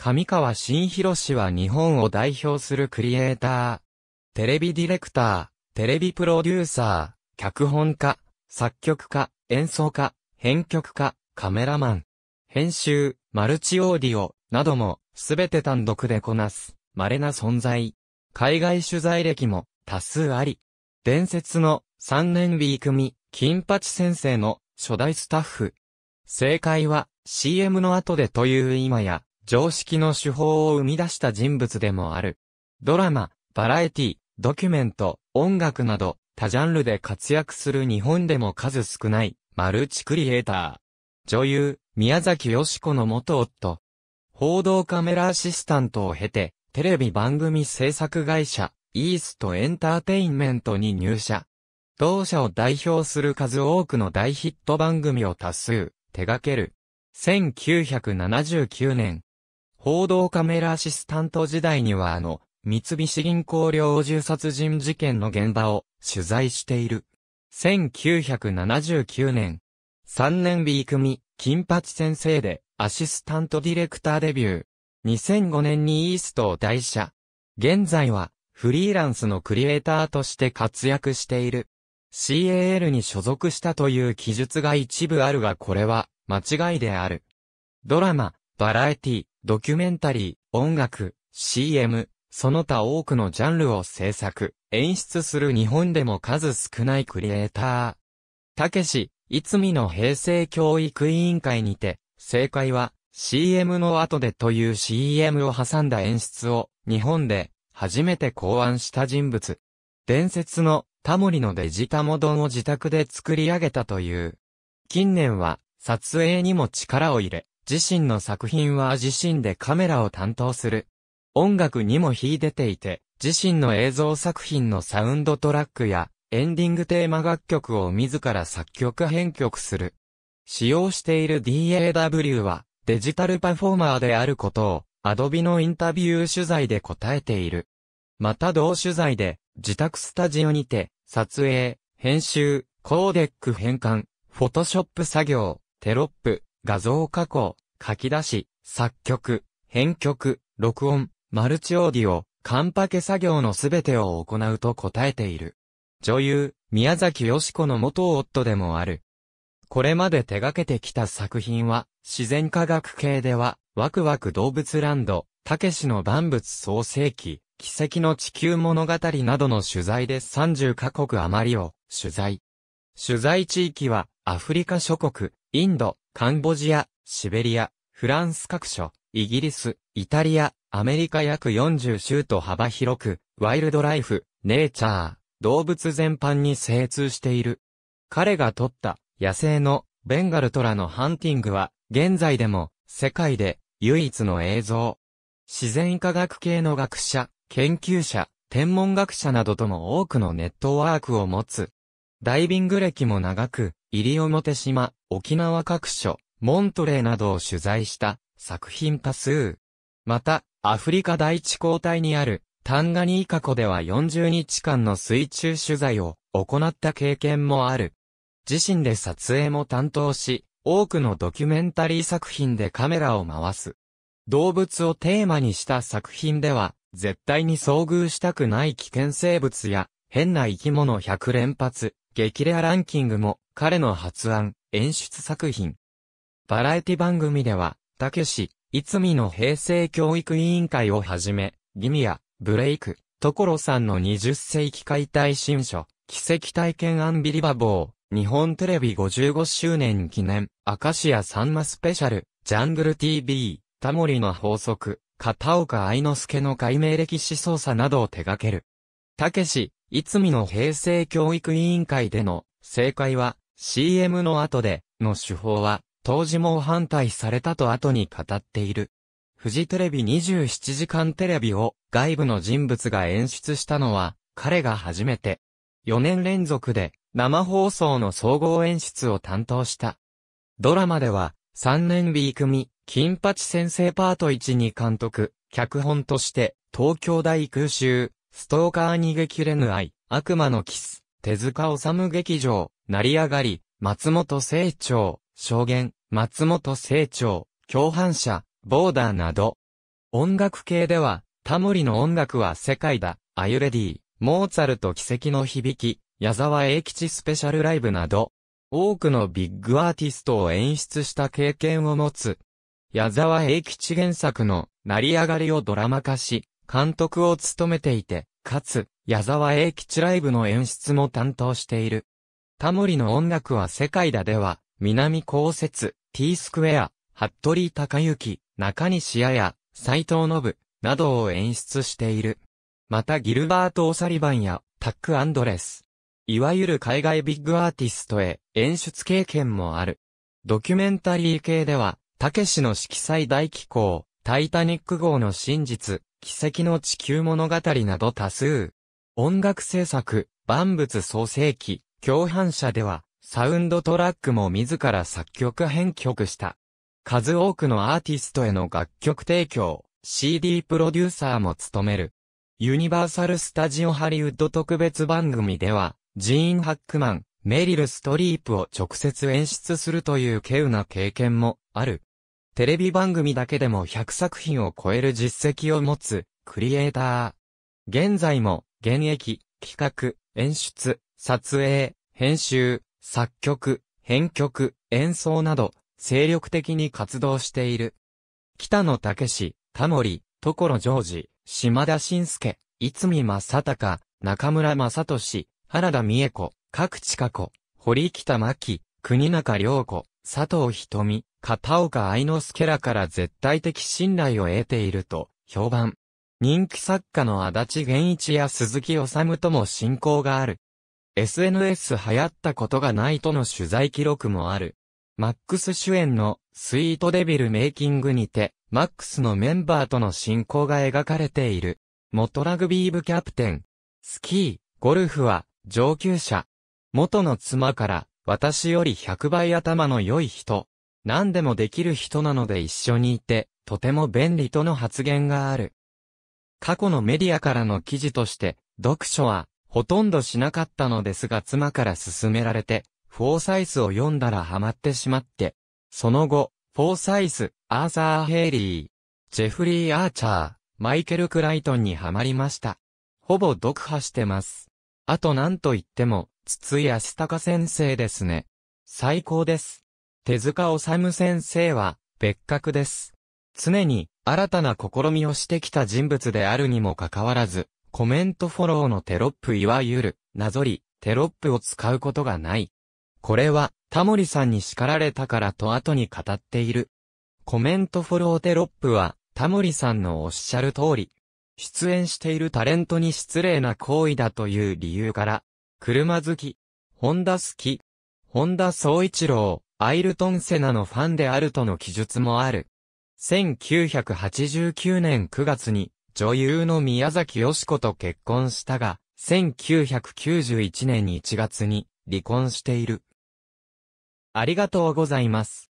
上川新博氏は日本を代表するクリエイター、テレビディレクター、テレビプロデューサー、脚本家、作曲家、演奏家、編曲家、カメラマン、編集、マルチオーディオ、なども、すべて単独でこなす、稀な存在。海外取材歴も、多数あり、伝説の、三年 B 組、金八先生の、初代スタッフ。正解は、CM の後でという今や、常識の手法を生み出した人物でもある。ドラマ、バラエティ、ドキュメント、音楽など、多ジャンルで活躍する日本でも数少ない、マルチクリエイター。女優、宮崎よし子の元夫。報道カメラアシスタントを経て、テレビ番組制作会社、イーストエンターテインメントに入社。同社を代表する数多くの大ヒット番組を多数手掛ける。1979年、報道カメラアシスタント時代にはあの、三菱銀行領銃殺人事件の現場を取材している。1979年、3年 B 組、金八先生でアシスタントディレクターデビュー。2005年にイーストを退社。現在はフリーランスのクリエイターとして活躍している。CAL に所属したという記述が一部あるがこれは間違いである。ドラマ、バラエティ、ドキュメンタリー、音楽、CM、その他多くのジャンルを制作、演出する日本でも数少ないクリエイター。たけし、いつみの平成教育委員会にて、正解は CM の後でという CM を挟んだ演出を日本で初めて考案した人物。伝説のタモリのデジタモドンを自宅で作り上げたという。近年は撮影にも力を入れ、自身の作品は自身でカメラを担当する。音楽にも秀でていて、自身の映像作品のサウンドトラックやエンディングテーマ楽曲を自ら作曲編曲する。使用している DAW はデジタルパフォーマーであることを Adobe のインタビュー取材で答えている。また同取材で自宅スタジオにて撮影、編集、コーデック変換、フォトショップ作業、テロップ、画像加工、書き出し、作曲、編曲、録音、マルチオーディオ、カンパケ作業のすべてを行うと答えている。女優、宮崎よし子の元夫でもある。これまで手掛けてきた作品は、自然科学系では、ワクワク動物ランド、たけしの万物創世記、奇跡の地球物語などの取材で30カ国余りを取材。取材地域は、アフリカ諸国、インド、カンボジア、シベリア、フランス各所、イギリス、イタリア、アメリカ約40州と幅広く、ワイルドライフ、ネイチャー、動物全般に精通している。彼が撮った野生のベンガルトラのハンティングは、現在でも世界で唯一の映像。自然科学系の学者、研究者、天文学者などとも多くのネットワークを持つ。ダイビング歴も長く、西表島、沖縄各所、モントレーなどを取材した作品多数。また、アフリカ第一交代にあるタンガニーカ湖では40日間の水中取材を行った経験もある。自身で撮影も担当し、多くのドキュメンタリー作品でカメラを回す。動物をテーマにした作品では、絶対に遭遇したくない危険生物や、変な生き物100連発、激レアランキングも、彼の発案、演出作品。バラエティ番組では、たけし、いつみの平成教育委員会をはじめ、ギミア、ブレイク、所さんの20世紀解体新書、奇跡体験アンビリバボー、日本テレビ55周年記念、アカシアさんまスペシャル、ジャングル TV、タモリの法則、片岡愛之助の解明歴史捜査などを手掛ける。たけし、いつみの平成教育委員会での、正解は、CM の後で、の手法は、当時も反対されたと後に語っている。フジテレビ27時間テレビを外部の人物が演出したのは彼が初めて。4年連続で生放送の総合演出を担当した。ドラマでは3年 B 組、金八先生パート1に監督、脚本として東京大空襲、ストーカー逃げ切れぬ愛、悪魔のキス、手塚治虫劇場、成り上がり、松本清張、証言、松本清張、共犯者、ボーダーなど。音楽系では、タモリの音楽は世界だ、アユレディ、モーツァルト奇跡の響き、矢沢永吉スペシャルライブなど、多くのビッグアーティストを演出した経験を持つ。矢沢永吉原作の、成り上がりをドラマ化し、監督を務めていて、かつ、矢沢永吉ライブの演出も担当している。タモリの音楽は世界だでは、南高節、T スクエア、服部隆之、中西彩、斎藤信、などを演出している。またギルバート・オサリバンやタック・アンドレス。いわゆる海外ビッグアーティストへ演出経験もある。ドキュメンタリー系では、たけしの色彩大気候、タイタニック号の真実、奇跡の地球物語など多数。音楽制作、万物創世記、共犯者では、サウンドトラックも自ら作曲編曲した。数多くのアーティストへの楽曲提供、CD プロデューサーも務める。ユニバーサル・スタジオ・ハリウッド特別番組では、ジーン・ハックマン、メリル・ストリープを直接演出するという稀有な経験もある。テレビ番組だけでも100作品を超える実績を持つ、クリエイター。現在も、現役、企画、演出、撮影、編集、作曲、編曲、演奏など、精力的に活動している。北野武史、タモリ、所ジョージ、島田晋介、逸見正隆、中村正俊、原田美恵子、各地加子、堀北真希、国中良子、佐藤瞳、片岡愛之助らから絶対的信頼を得ていると、評判。人気作家の足立源一や鈴木治とも親交がある。SNS 流行ったことがないとの取材記録もある。マックス主演のスイートデビルメイキングにて、マックスのメンバーとの進行が描かれている。元ラグビー部キャプテン。スキー、ゴルフは上級者。元の妻から、私より100倍頭の良い人。何でもできる人なので一緒にいて、とても便利との発言がある。過去のメディアからの記事として、読書は、ほとんどしなかったのですが妻から勧められて、フォーサイスを読んだらハマってしまって、その後、フォーサイス、アーサー・ヘイリー、ジェフリー・アーチャー、マイケル・クライトンにはまりました。ほぼ読破してます。あと何と言っても、筒井康高先生ですね。最高です。手塚治虫先生は、別格です。常に、新たな試みをしてきた人物であるにもかかわらず、コメントフォローのテロップいわゆる、なぞり、テロップを使うことがない。これは、タモリさんに叱られたからと後に語っている。コメントフォローテロップは、タモリさんのおっしゃる通り、出演しているタレントに失礼な行為だという理由から、車好き、ホンダ好き、本田総一郎、アイルトン・セナのファンであるとの記述もある。1989年9月に、女優の宮崎よし子と結婚したが、1991年1月に離婚している。ありがとうございます。